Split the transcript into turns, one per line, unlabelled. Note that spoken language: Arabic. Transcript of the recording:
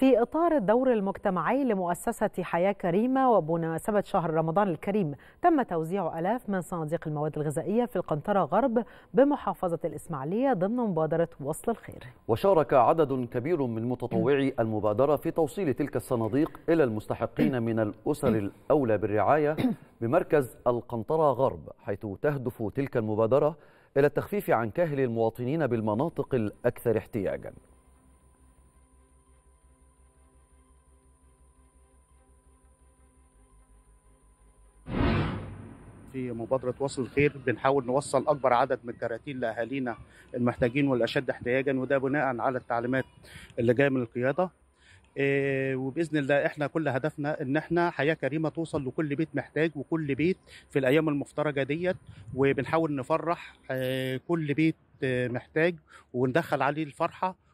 في إطار الدور المجتمعي لمؤسسة حياة كريمة وبمناسبة شهر رمضان الكريم تم توزيع ألاف من صناديق المواد الغذائية في القنطرة غرب بمحافظة الإسماعيلية ضمن مبادرة وصل الخير
وشارك عدد كبير من متطوعي المبادرة في توصيل تلك الصناديق إلى المستحقين من الأسر الأولى بالرعاية بمركز القنطرة غرب حيث تهدف تلك المبادرة إلى التخفيف عن كاهل المواطنين بالمناطق الأكثر احتياجاً
في مبادره وصل الخير بنحاول نوصل اكبر عدد من الكراتين لاهالينا المحتاجين والاشد احتياجا وده بناء على التعليمات اللي جايه من القياده آه، وباذن الله احنا كل هدفنا ان احنا حياه كريمه توصل لكل بيت محتاج وكل بيت في الايام المفترجه ديت وبنحاول نفرح آه، كل بيت آه، محتاج وندخل عليه الفرحه